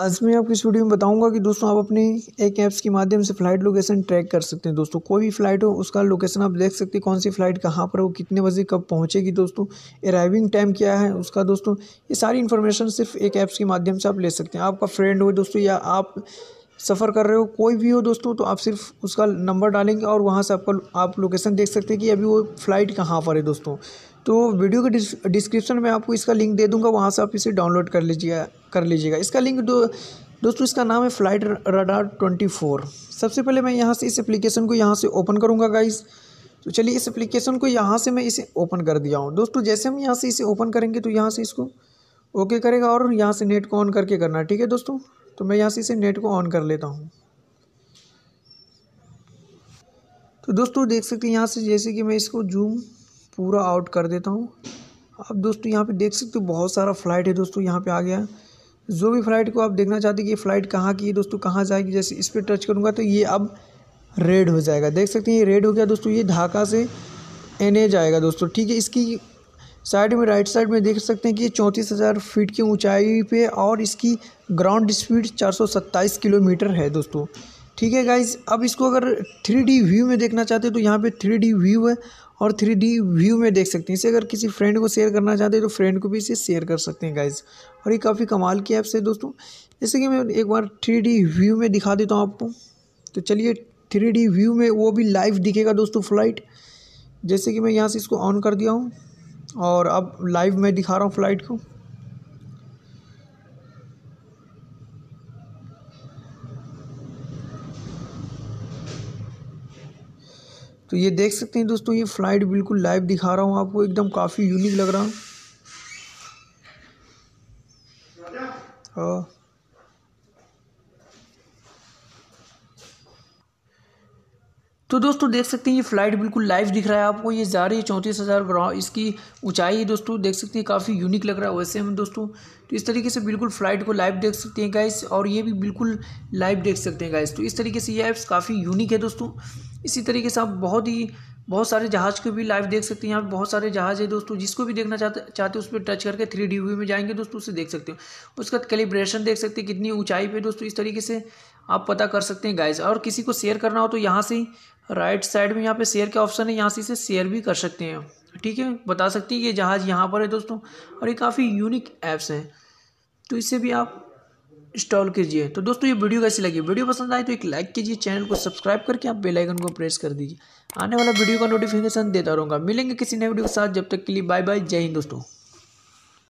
आज मैं आपको इस वीडियो में बताऊंगा कि दोस्तों आप अपने एक ऐप्स के माध्यम से फ़्लाइट लोकेशन ट्रैक कर सकते हैं दोस्तों कोई भी फ़्लाइट हो उसका लोकेशन आप देख सकते हैं कौन सी फ़्लाइट कहाँ पर हो कितने बजे कब पहुँचेगी दोस्तों अराइविंग टाइम क्या है उसका दोस्तों ये सारी इन्फॉर्मेशन सिर्फ एक ऐप्स के माध्यम से आप ले सकते हैं आपका फ्रेंड हो दोस्तों या आप सफ़र कर रहे हो कोई भी हो दोस्तों तो आप सिर्फ उसका नंबर डालेंगे और वहाँ से आपका आप लोकेशन देख सकते हैं कि अभी वो फ़्लाइट कहाँ पर है दोस्तों तो वीडियो के डिस्क्रिप्शन में आपको इसका लिंक दे दूंगा वहाँ से आप इसे डाउनलोड कर लीजिएगा कर लीजिएगा इसका लिंक दो दोस्तों इसका नाम है फ्लाइट रडार ट्वेंटी फोर सबसे पहले मैं यहाँ से इस एप्लीकेशन को यहाँ से ओपन करूँगा गाइस तो चलिए इस एप्लीकेशन को यहाँ से मैं इसे ओपन कर दिया हूँ दोस्तों जैसे हम यहाँ से इसे ओपन करेंगे तो यहाँ से इसको ओके करेगा और यहाँ से नेट को ऑन करके करना ठीक है दोस्तों तो मैं यहाँ से इसे नेट को ऑन कर लेता हूँ तो दोस्तों देख सकते हैं यहाँ से जैसे कि मैं इसको जूम पूरा आउट कर देता हूँ अब दोस्तों यहाँ पे देख सकते हो बहुत सारा फ्लाइट है दोस्तों यहाँ पे आ गया जो भी फ्लाइट को आप देखना चाहते हैं कि ये फ्लाइट कहाँ की है दोस्तों कहाँ जाएगी जैसे इस पर टच करूँगा तो ये अब रेड हो जाएगा देख सकते हैं ये रेड हो गया दोस्तों ये ढाका से एन जाएगा दोस्तों ठीक है इसकी साइड में राइट साइड में देख सकते हैं कि चौंतीस हज़ार फीट की ऊंचाई पे और इसकी ग्राउंड स्पीड चार सौ सत्ताईस किलोमीटर है दोस्तों ठीक है गाइज अब इसको अगर थ्री डी व्यू में देखना चाहते हैं तो यहाँ पे थ्री डी व्यू है और थ्री डी व्यू में देख सकते हैं इसे अगर किसी फ्रेंड को शेयर करना चाहते हैं तो फ्रेंड को भी इसे शेयर कर सकते हैं गाइज और ये काफ़ी कमाल की ऐप्स है दोस्तों जैसे कि मैं एक बार थ्री डी व्यू में दिखा देता हूँ आपको तो चलिए थ्री डी व्यू में वो भी लाइव दिखेगा दोस्तों फ्लाइट जैसे कि मैं यहाँ से इसको ऑन कर दिया हूँ और अब लाइव मैं दिखा रहा हूँ फ्लाइट को तो ये देख सकते हैं दोस्तों ये फ़्लाइट बिल्कुल लाइव दिखा रहा हूँ आपको एकदम काफ़ी यूनिक लग रहा हाँ तो दोस्तों देख सकते हैं ये फ़्लाइट बिल्कुल लाइव दिख रहा है आपको ये जा रही है चौंतीस हज़ार ग्राउंड इसकी ऊंचाई है दोस्तों देख सकते हैं काफ़ी यूनिक लग रहा है वैसे हम दोस्तों तो इस तरीके से बिल्कुल फ़्लाइट को लाइव देख सकते हैं गाइस और ये भी बिल्कुल लाइव देख सकते हैं गाइस तो इस तरीके से ये ऐप्स काफ़ी यूनिक है दोस्तों इसी तरीके से आप बहुत ही बहुत सारे जहाज़ को भी लाइव देख सकते हैं यहाँ पर बहुत सारे जहाज़ है दोस्तों जिसको भी देखना चाहते चाहते उस पर टच करके थ्री डी व्यू में जाएंगे दोस्तों उसे देख सकते हो उसका कैलिब्रेशन देख सकते हैं कितनी ऊंचाई पे दोस्तों इस तरीके से आप पता कर सकते हैं गाइस और किसी को शेयर करना हो तो यहाँ से राइट साइड में यहाँ पर शेयर का ऑप्शन है यहाँ से इसे शेयर भी कर सकते हैं ठीक है बता सकती है ये जहाज़ यहाँ पर है दोस्तों और ये काफ़ी यूनिक ऐप्स हैं तो इससे भी आप इंस्टॉल कीजिए तो दोस्तों ये वीडियो कैसी लगी वीडियो पसंद आए तो एक लाइक कीजिए चैनल को सब्सक्राइब करके आप बेल आइकन को प्रेस कर दीजिए आने वाला वीडियो का नोटिफिकेशन देता रहूँगा मिलेंगे किसी नए वीडियो के साथ जब तक के लिए बाय बाय जय हिंद दोस्तों